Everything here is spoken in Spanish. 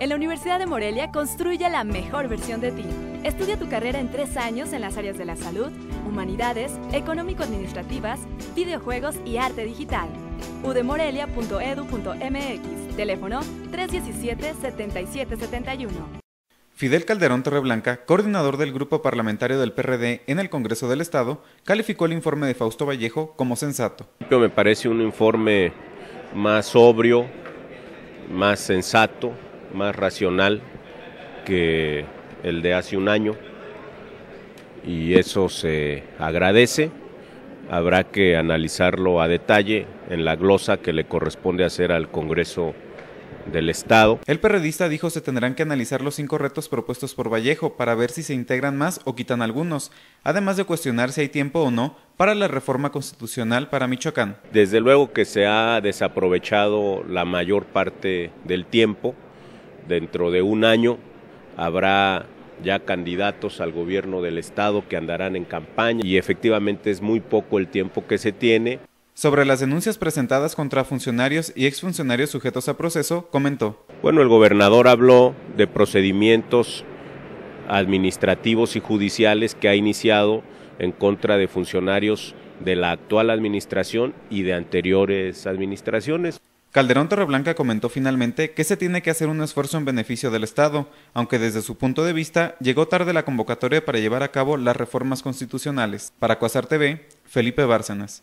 En la Universidad de Morelia construye la mejor versión de ti. Estudia tu carrera en tres años en las áreas de la salud, humanidades, económico-administrativas, videojuegos y arte digital. udemorelia.edu.mx Teléfono 317-7771. Fidel Calderón Torreblanca, coordinador del grupo parlamentario del PRD en el Congreso del Estado, calificó el informe de Fausto Vallejo como sensato. Me parece un informe más sobrio, más sensato, más racional que el de hace un año y eso se agradece. Habrá que analizarlo a detalle en la glosa que le corresponde hacer al Congreso del Estado. El periodista dijo se tendrán que analizar los cinco retos propuestos por Vallejo para ver si se integran más o quitan algunos, además de cuestionar si hay tiempo o no para la reforma constitucional para Michoacán. Desde luego que se ha desaprovechado la mayor parte del tiempo dentro de un año habrá ya candidatos al gobierno del Estado que andarán en campaña y efectivamente es muy poco el tiempo que se tiene. Sobre las denuncias presentadas contra funcionarios y exfuncionarios sujetos a proceso, comentó. Bueno, el gobernador habló de procedimientos administrativos y judiciales que ha iniciado en contra de funcionarios de la actual administración y de anteriores administraciones. Calderón Torreblanca comentó finalmente que se tiene que hacer un esfuerzo en beneficio del Estado, aunque desde su punto de vista llegó tarde la convocatoria para llevar a cabo las reformas constitucionales. Para Cuasar TV, Felipe Bárcenas.